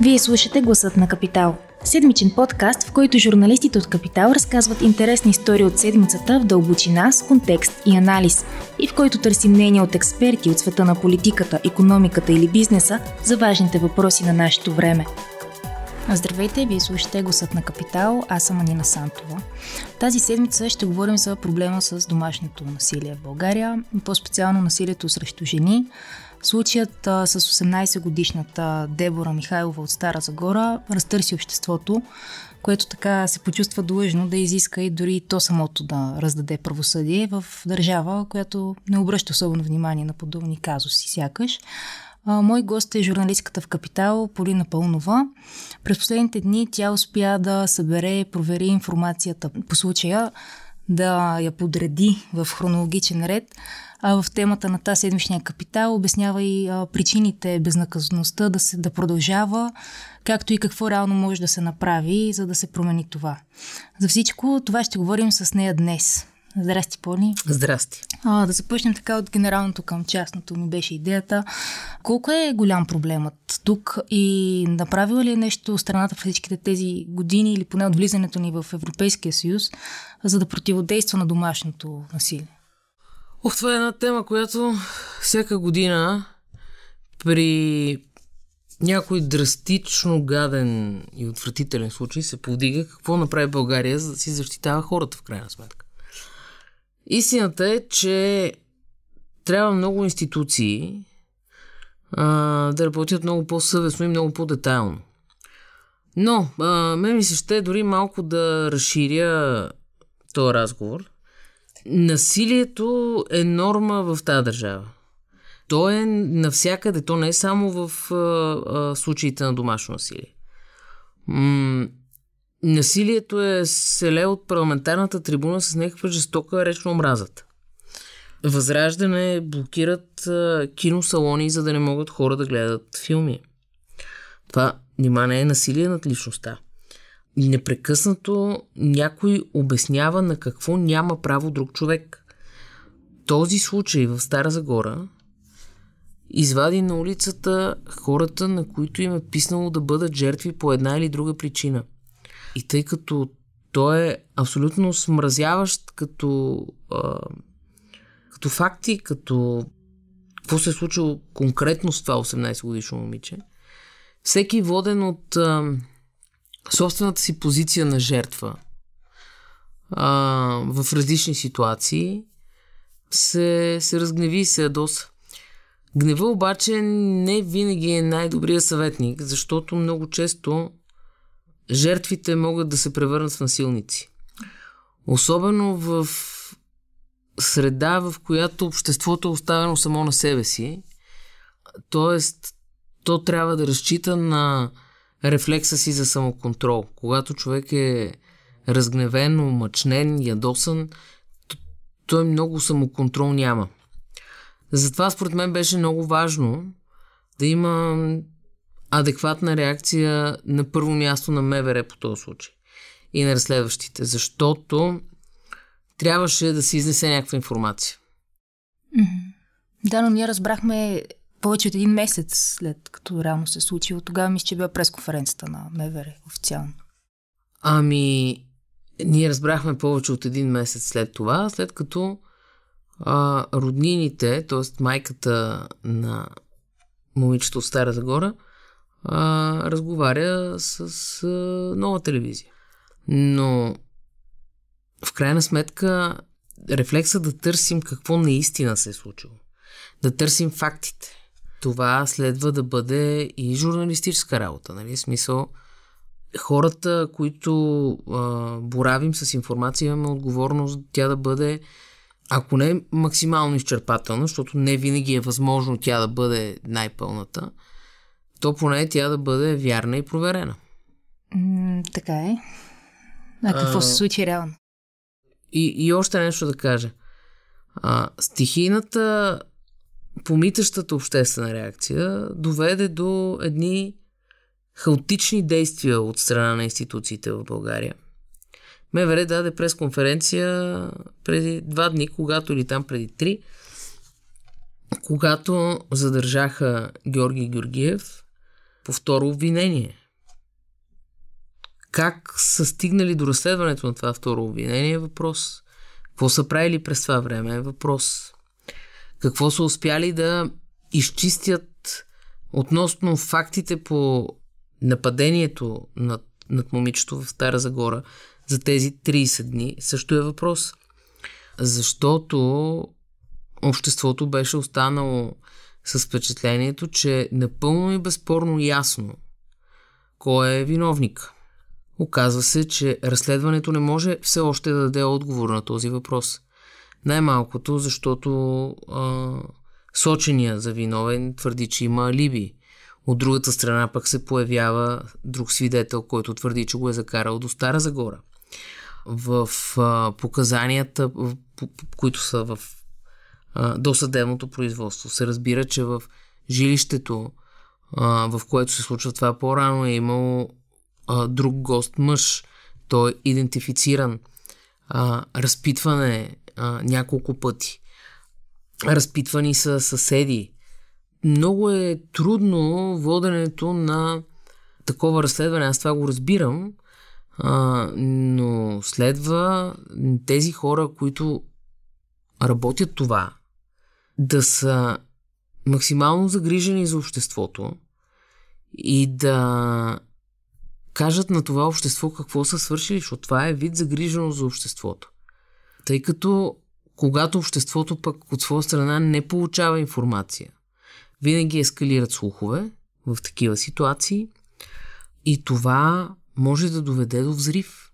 Вие слушате Гласът на Капитал. Седмичен подкаст, в който журналистите от Капитал разказват интересни истории от седмицата в дълбочина, с контекст и анализ, и в който търсим мнения от експерти от света на политиката, економиката или бизнеса за важните въпроси на нашето време. Здравейте, вие слушате Гласът на Капитал, аз съм Анина Сантова. Тази седмица ще говорим за проблема с домашното насилие в България, по-специално насилието срещу жени, Случаят с 18-годишната Дебора Михайлова от Стара Загора разтърси обществото, което така се почувства длъжно да изиска и дори то самото да раздаде правосъдие в държава, която не обръща особено внимание на подобни казуси, сякаш. Мой гост е журналистката в Капитал Полина Пълнова. През последните дни тя успя да събере и провери информацията по случая, да я подреди в хронологичен ред, а, в темата на тази седмичния капитал, обяснява и а, причините безнаказаността да, се, да продължава, както и какво реално може да се направи, за да се промени това. За всичко това ще говорим с нея днес. Здрасти, Поли. Здрасти. А, да започнем така от генералното към частното ми беше идеята. Колко е голям проблемът тук и направила ли е нещо страната в всичките тези години или поне от влизането ни в Европейския съюз, за да противодейства на домашното насилие? Ох, това е една тема, която всяка година при някой драстично гаден и отвратителен случай се повдига, какво направи България, за да си защитава хората в крайна сметка. Истината е, че трябва много институции а, да работят много по-съвестно и много по-детайлно. Но, а, мен ми се ще дори малко да разширя този разговор – Насилието е норма в тази държава. То е навсякъде, то не е само в а, а, случаите на домашно насилие. М- насилието е селе от парламентарната трибуна с някаква жестока реч на омразата. Възраждане блокират а, киносалони, за да не могат хора да гледат филми. Това, нима, не е насилие над личността непрекъснато някой обяснява на какво няма право друг човек. Този случай в Стара Загора извади на улицата хората, на които им е писнало да бъдат жертви по една или друга причина. И тъй като той е абсолютно смразяващ като, а, като факти, като какво се е случило конкретно с това 18 годишно момиче, всеки воден от а, собствената си позиция на жертва а, в различни ситуации се, се разгневи и се ядоса. Гнева обаче не винаги е най-добрият съветник, защото много често жертвите могат да се превърнат в насилници. Особено в среда, в която обществото е оставено само на себе си. Тоест, то трябва да разчита на рефлекса си за самоконтрол. Когато човек е разгневен, мъчнен, ядосан, той много самоконтрол няма. Затова според мен беше много важно да има адекватна реакция на първо място на МВР по този случай и на разследващите, защото трябваше да се изнесе някаква информация. Да, но ние разбрахме повече от един месец след като реално се е случило. Тогава мисля, че била пресконференцията на МВР официално. Ами, ние разбрахме повече от един месец след това, след като а, роднините, т.е. майката на момичето от Стара Загора, а, разговаря с а, нова телевизия. Но в крайна сметка рефлекса да търсим какво наистина се е случило. Да търсим фактите това следва да бъде и журналистическа работа, нали? Смисъл, хората, които а, боравим с информация, имаме отговорност тя да бъде, ако не максимално изчерпателна, защото не винаги е възможно тя да бъде най-пълната, то поне тя да бъде вярна и проверена. М, така е. А какво а, се случи реално? И, и още нещо да кажа. А, стихийната помитащата обществена реакция доведе до едни хаотични действия от страна на институциите в България. МВР даде пресконференция преди два дни, когато или там преди три, когато задържаха Георги Георгиев по второ обвинение. Как са стигнали до разследването на това второ обвинение е въпрос. Какво са правили през това време е въпрос какво са успяли да изчистят относно фактите по нападението над, над момичето в Стара Загора за тези 30 дни, също е въпрос. Защото обществото беше останало с впечатлението, че напълно и безспорно ясно кой е виновник. Оказва се, че разследването не може все още да даде отговор на този въпрос – най-малкото, защото а, сочения за виновен твърди, че има алиби. От другата страна пък се появява друг свидетел, който твърди, че го е закарал до Стара Загора. В а, показанията, в, по, които са в а, досъдебното производство, се разбира, че в жилището, а, в което се случва това по-рано, е имало а, друг гост мъж. Той е идентифициран. А, разпитване а, няколко пъти. Разпитвани са съседи. Много е трудно воденето на такова разследване. Аз това го разбирам, а, но следва тези хора, които работят това, да са максимално загрижени за обществото и да кажат на това общество какво са свършили, защото това е вид загриженост за обществото. Тъй като когато обществото пък от своя страна не получава информация, винаги ескалират слухове в такива ситуации и това може да доведе до взрив.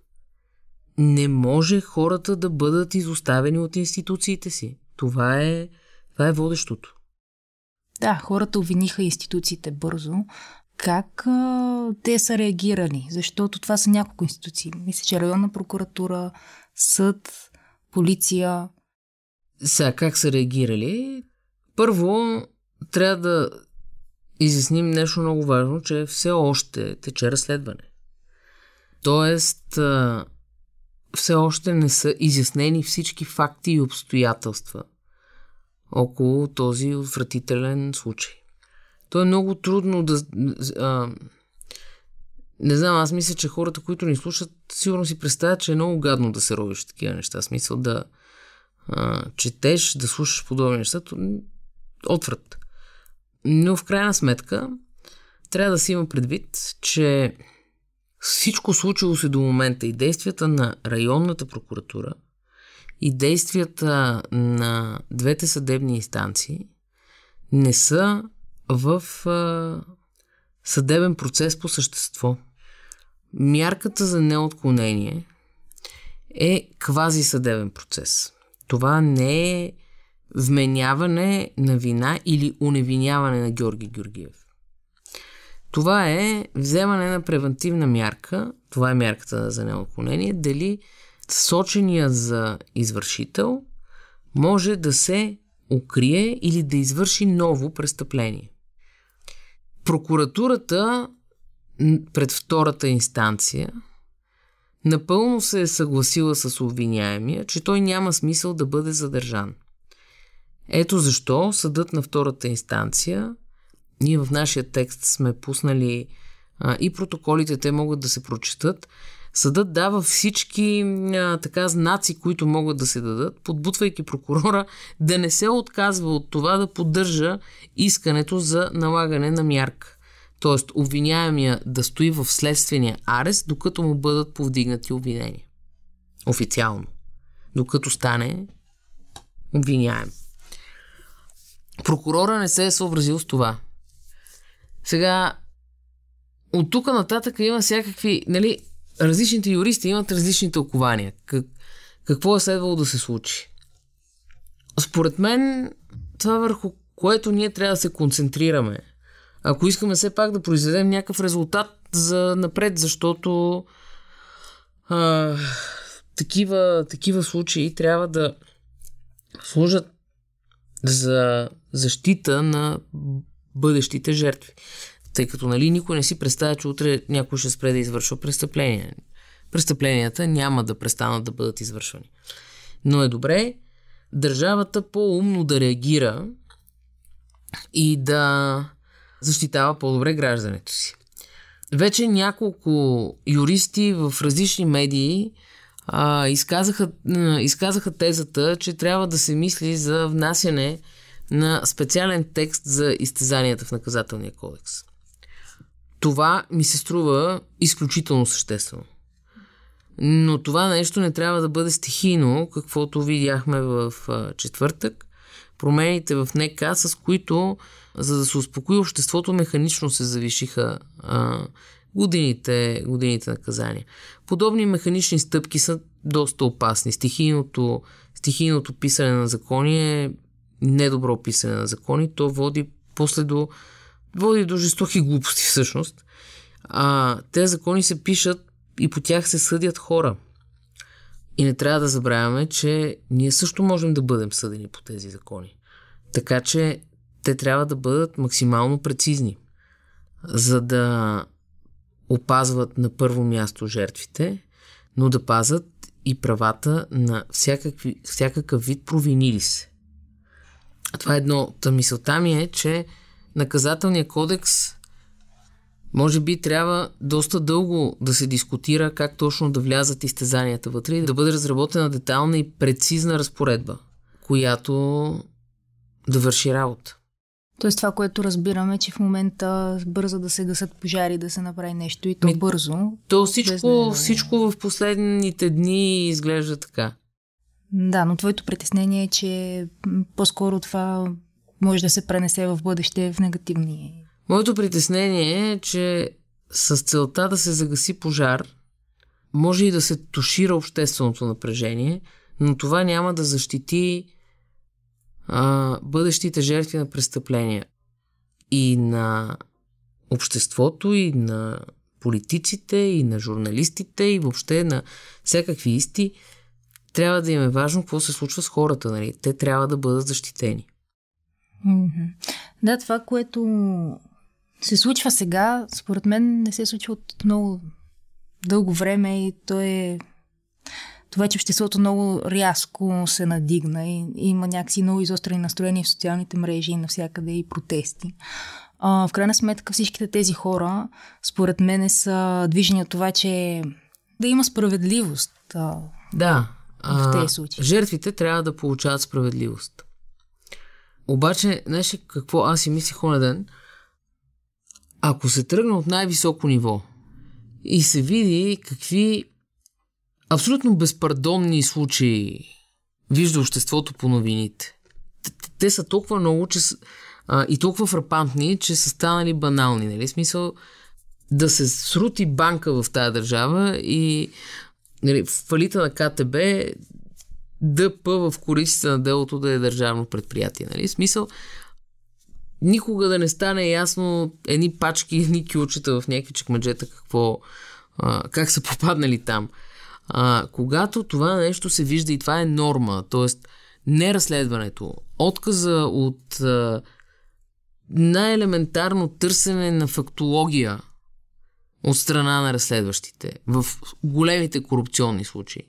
Не може хората да бъдат изоставени от институциите си. Това е, това е водещото. Да, хората обвиниха институциите бързо. Как а, те са реагирали? Защото това са няколко институции. Мисля, че районна прокуратура, съд, полиция? Сега, как са реагирали? Първо, трябва да изясним нещо много важно, че все още тече разследване. Тоест, все още не са изяснени всички факти и обстоятелства около този отвратителен случай. То е много трудно да. А, не знам, аз мисля, че хората, които ни слушат, сигурно си представят, че е много гадно да се ровиш такива неща. Смисъл да а, четеш, да слушаш подобни неща, то отврат. Но в крайна сметка, трябва да си има предвид, че всичко случило се до момента и действията на районната прокуратура и действията на двете съдебни инстанции не са в а, съдебен процес по същество. Мярката за неотклонение е квази съдебен процес. Това не е вменяване на вина или уневиняване на Георги Георгиев. Това е вземане на превентивна мярка, това е мярката за неотклонение, дали сочения за извършител може да се укрие или да извърши ново престъпление. Прокуратурата пред втората инстанция, напълно се е съгласила с обвиняемия, че той няма смисъл да бъде задържан. Ето защо съдът на втората инстанция, ние в нашия текст сме пуснали а, и протоколите, те могат да се прочетат, съдът дава всички а, така знаци, които могат да се дадат, подбутвайки прокурора да не се отказва от това да поддържа искането за налагане на мярка. Тоест, обвиняемия да стои в следствения арест, докато му бъдат повдигнати обвинения. Официално. Докато стане обвиняем. Прокурора не се е съобразил с това. Сега, от тук нататък има всякакви, нали, различните юристи имат различни тълкования. Как, какво е следвало да се случи? Според мен, това върху което ние трябва да се концентрираме – ако искаме все пак да произведем някакъв резултат за напред, защото а, такива, такива случаи трябва да служат за защита на бъдещите жертви. Тъй като нали, никой не си представя, че утре някой ще спре да извършва престъпления. Престъпленията няма да престанат да бъдат извършвани. Но е добре държавата по-умно да реагира и да защитава по-добре граждането си. Вече няколко юристи в различни медии а, изказаха, а, изказаха тезата, че трябва да се мисли за внасяне на специален текст за изтезанията в наказателния кодекс. Това ми се струва изключително съществено. Но това нещо не трябва да бъде стихийно, каквото видяхме в а, четвъртък. Промените в НК, с които за да се успокои обществото, механично се завишиха а, годините, годините наказания. Подобни механични стъпки са доста опасни. Стихийното, стихийното писане на закони е недобро писане на закони. То води после до, води до жестоки глупости всъщност. А, те закони се пишат и по тях се съдят хора. И не трябва да забравяме, че ние също можем да бъдем съдени по тези закони. Така че те трябва да бъдат максимално прецизни, за да опазват на първо място жертвите, но да пазат и правата на всякакви, всякакъв вид провинили се. Това е едно. Та мисълта ми е, че наказателният кодекс може би трябва доста дълго да се дискутира как точно да влязат изтезанията вътре и да бъде разработена детална и прецизна разпоредба, която да върши работа. Тоест това, което разбираме, че в момента бърза да се гасат пожари, да се направи нещо и то Ми, бързо. То всичко, да... Е всичко в последните дни изглежда така. Да, но твоето притеснение е, че по-скоро това може да се пренесе в бъдеще в негативни. Моето притеснение е, че с целта да се загаси пожар, може и да се тушира общественото напрежение, но това няма да защити а, бъдещите жертви на престъпления и на обществото, и на политиците, и на журналистите, и въобще на всякакви исти, трябва да им е важно какво се случва с хората. Нали? Те трябва да бъдат защитени. Mm-hmm. Да, това, което се случва сега, според мен не се е случва от много дълго време и то е това, че обществото много рязко се надигна и, има някакси много изострени настроения в социалните мрежи и навсякъде и протести. А, в крайна сметка всичките тези хора, според мен, са движени от това, че да има справедливост. А, да. А, в тези случаи. Жертвите трябва да получават справедливост. Обаче, знаеш какво аз си мислих на ден? Ако се тръгне от най-високо ниво и се види какви абсолютно безпардонни случаи вижда обществото по новините. Те са толкова много че, а, и толкова фрапантни, че са станали банални. Нали? Смисъл да се срути банка в тази държава и нали, фалита на КТБ ДП в корицата на делото да е държавно предприятие. Нали? Смисъл, никога да не стане ясно едни пачки, едни кючета в някакви чекмеджета какво, а, как са попаднали там. А, когато това нещо се вижда и това е норма, т.е. неразследването, отказа от а, най-елементарно търсене на фактология от страна на разследващите в големите корупционни случаи.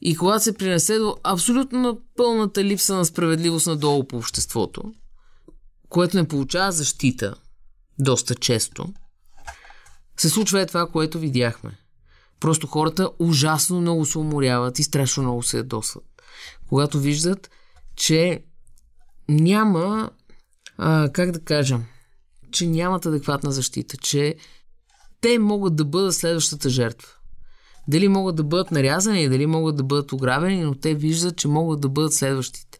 И когато се принесе до абсолютно пълната липса на справедливост надолу по обществото, което не получава защита доста често, се случва е това, което видяхме – Просто хората ужасно много се уморяват и страшно много се ядосват. Когато виждат, че няма, а, как да кажа, че нямат адекватна защита, че те могат да бъдат следващата жертва. Дали могат да бъдат нарязани, дали могат да бъдат ограбени, но те виждат, че могат да бъдат следващите.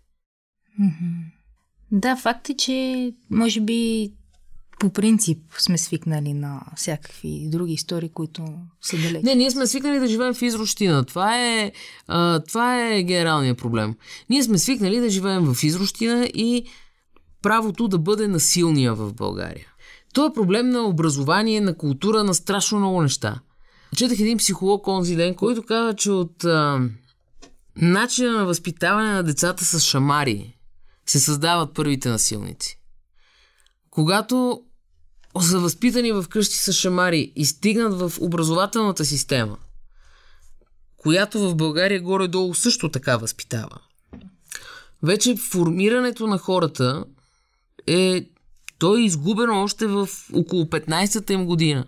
Да, факт е, че може би по принцип сме свикнали на всякакви други истории, които са далеч. Не, ние сме свикнали да живеем в изрощина. Това е, а, това е генералният проблем. Ние сме свикнали да живеем в изрощина и правото да бъде насилния в България. То е проблем на образование, на култура, на страшно много неща. Четах един психолог онзи ден, който каза, че от а, начина на възпитаване на децата с шамари се създават първите насилници. Когато са възпитани в къщи с шамари и стигнат в образователната система, която в България горе-долу също така възпитава. Вече формирането на хората е то е изгубено още в около 15-та им година.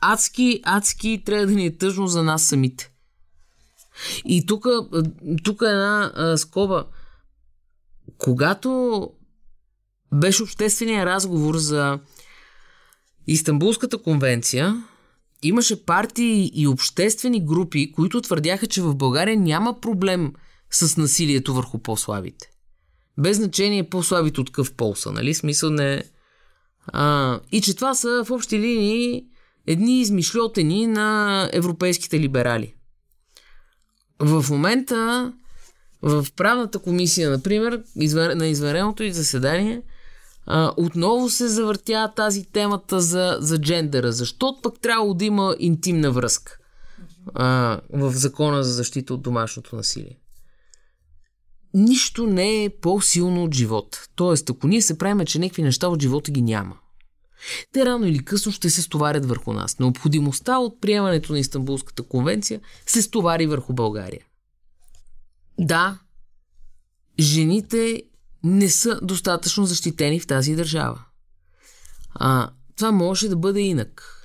Адски, адски трябва да ни е тъжно за нас самите. И тук, тук е една а, скоба. Когато беше обществения разговор за Истанбулската конвенция. Имаше партии и обществени групи, които твърдяха, че в България няма проблем с насилието върху по-слабите. Без значение по-слабите от къв пол са, нали? Смисъл не... Е. А, и че това са в общи линии едни измишлетени на европейските либерали. В момента в правната комисия, например, на извареното и заседание, а, отново се завъртя тази темата за, за джендера. Защо пък трябва да има интимна връзка а, в закона за защита от домашното насилие? Нищо не е по-силно от живота. Тоест, ако ние се правиме, че някакви неща от живота ги няма, те рано или късно ще се стоварят върху нас. Необходимостта от приемането на Истанбулската конвенция се стовари върху България. Да, жените не са достатъчно защитени в тази държава. А, това може да бъде инак.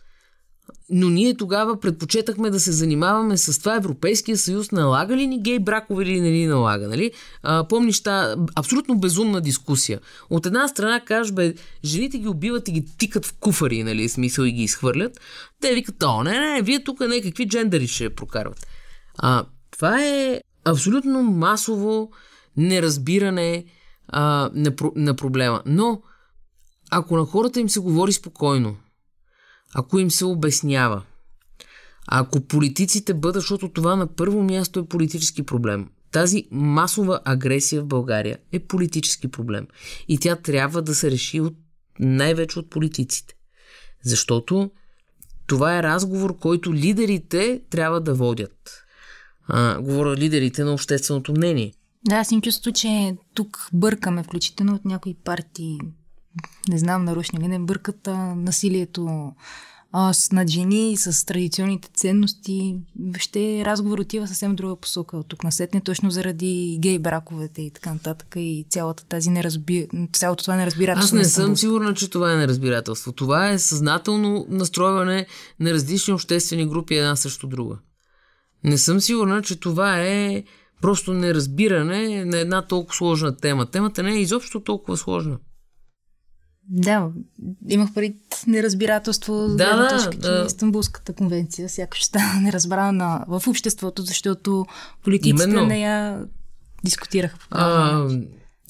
Но ние тогава предпочетахме да се занимаваме с това Европейския съюз налага ли ни гей бракове или не ни налага, нали? А, помниш та абсолютно безумна дискусия. От една страна кажеш, бе, жените ги убиват и ги тикат в куфари, нали, смисъл и ги изхвърлят. Те викат, о, не, не, вие тук някакви джендери ще прокарват. А, това е абсолютно масово неразбиране, а, на, на проблема. Но, ако на хората им се говори спокойно, ако им се обяснява, ако политиците бъдат, защото това на първо място е политически проблем, тази масова агресия в България е политически проблем. И тя трябва да се реши от, най-вече от политиците. Защото това е разговор, който лидерите трябва да водят. А, говоря лидерите на общественото мнение. Да, аз им чувство, че тук бъркаме, включително от някои партии, не знам, нарушни ли не бъркат, а насилието а, с над жени, с традиционните ценности. Въобще разговор отива съвсем друга посока от тук насетне, точно заради гей браковете и така нататък и цялата тази неразби... цялото това неразбирателство. Аз не съм сигурна, че това е неразбирателство. Това е съзнателно настройване на различни обществени групи една също друга. Не съм сигурна, че това е Просто неразбиране на една толкова сложна тема. Темата не е изобщо толкова сложна. Да, имах преди неразбирателство за да, точка, да. че Истанбулската конвенция сякаш стана неразбрана в обществото, защото политиците Именно. не я дискутираха. А,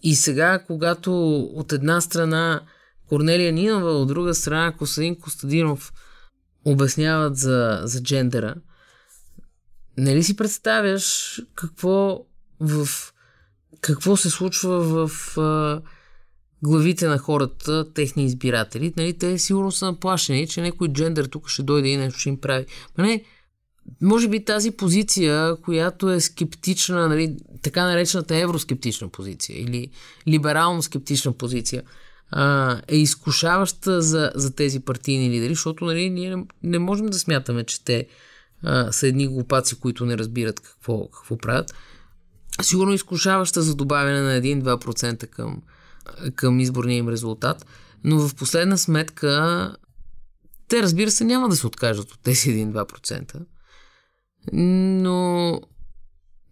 и сега, когато от една страна Корнелия Нинова, от друга страна Косадин Костадинов обясняват за, за джендера – Нали си представяш какво в какво се случва в а, главите на хората, техни избиратели. Нали, те сигурно са наплашени, че някой джендър тук ще дойде и нещо ще им прави. Ма не, може би тази позиция, която е скептична, нали, така наречената евроскептична позиция или либерално скептична позиция, а, е изкушаваща за, за тези партийни лидери, защото нали, ние не, не можем да смятаме, че те а, са едни глупаци, които не разбират какво, какво правят. Сигурно изкушаваща за добавяне на 1-2% към, към изборния им резултат, но в последна сметка те, разбира се, няма да се откажат от тези 1-2%, но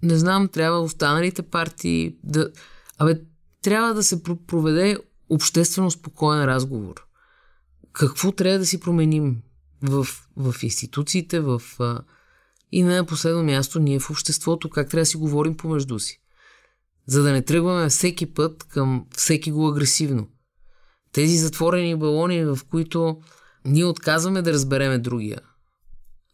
не знам, трябва останалите партии да... Абе, трябва да се проведе обществено спокоен разговор. Какво трябва да си променим? в, в институциите, в... и на последно място ние в обществото, как трябва да си говорим помежду си. За да не тръгваме всеки път към всеки го агресивно. Тези затворени балони, в които ние отказваме да разбереме другия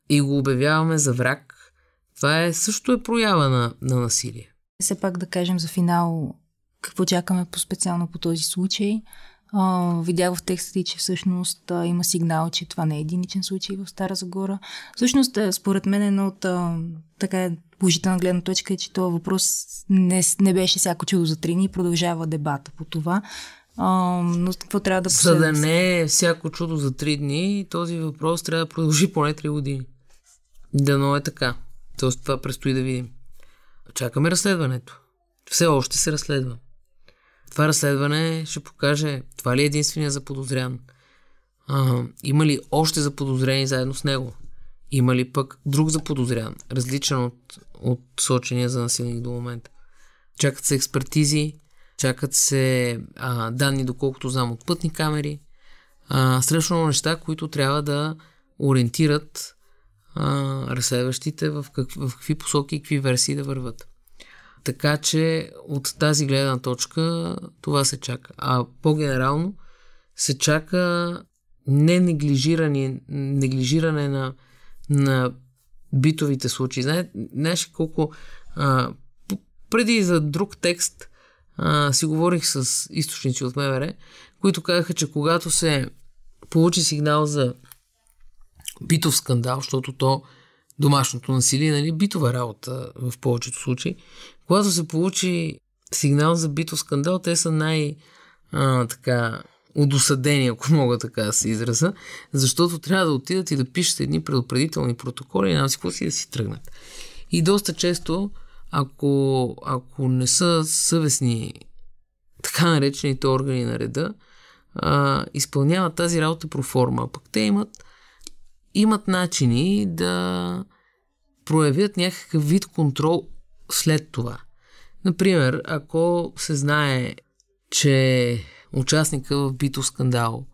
и го обявяваме за враг, това е, също е проява на, на насилие. Все пак да кажем за финал какво чакаме по-специално по този случай – видях в текстите, че всъщност а, има сигнал, че това не е единичен случай в Стара Загора. Всъщност, според мен, едно от а, така е, положителна гледна точка е, че този въпрос не, не беше всяко чудо за три дни и продължава дебата по това. А, но какво трябва да За да не е всяко чудо за три дни, този въпрос трябва да продължи поне три години. Дано е така. Тоест това предстои да видим. Чакаме разследването. Все още се разследва. Това разследване ще покаже това ли е единствения заподозрян. А, има ли още заподозрени заедно с него? Има ли пък друг заподозрян, различен от, от сочения за насилник до момента? Чакат се експертизи, чакат се а, данни, доколкото знам, от пътни камери. А, неща, които трябва да ориентират а, разследващите в, как, в какви посоки и какви версии да върват. Така че от тази гледна точка това се чака. А по-генерално се чака не неглижиране, неглижиране на, на битовите случаи. Знаете, знаеш колко а, преди за друг текст а, си говорих с източници от МВР, които казаха, че когато се получи сигнал за битов скандал, защото то домашното насилие, нали, битова работа в повечето случаи. Когато се получи сигнал за битов скандал, те са най- а, така, удосъдени, ако мога така да се израза, защото трябва да отидат и да пишат едни предупредителни протоколи и нямам си си да си тръгнат. И доста често, ако, ако не са съвестни така наречените органи на реда, а, изпълняват тази работа проформа, пък те имат имат начини да проявят някакъв вид контрол след това. Например, ако се знае, че участника в бито скандал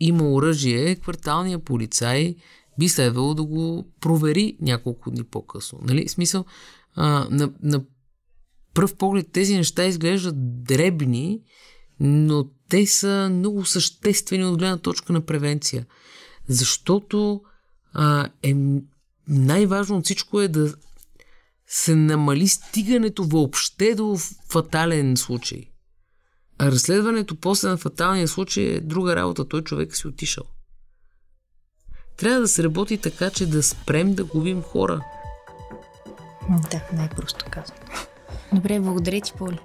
има оръжие, кварталният полицай би следвало да го провери няколко дни по-късно. Нали? Смисъл, а, на, на пръв поглед тези неща изглеждат дребни, но те са много съществени от гледна точка на превенция защото а, е, най-важно от всичко е да се намали стигането въобще до фатален случай. А разследването после на фаталния случай е друга работа. Той човек си отишъл. Трябва да се работи така, че да спрем да губим хора. Да, най-просто казвам. Добре, благодаря ти, Поли.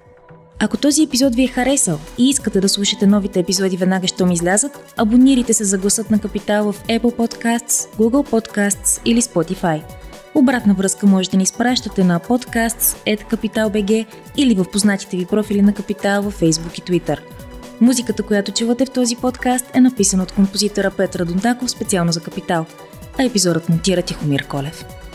Ако този епизод ви е харесал и искате да слушате новите епизоди веднага, щом излязат, абонирайте се за гласът на Капитал в Apple Podcasts, Google Podcasts или Spotify. Обратна връзка можете да ни изпращате на podcasts.capital.bg или в познатите ви профили на Капитал във Facebook и Twitter. Музиката, която чувате в този подкаст е написана от композитора Петра Дондаков специално за Капитал, а епизодът монтира Тихомир Колев.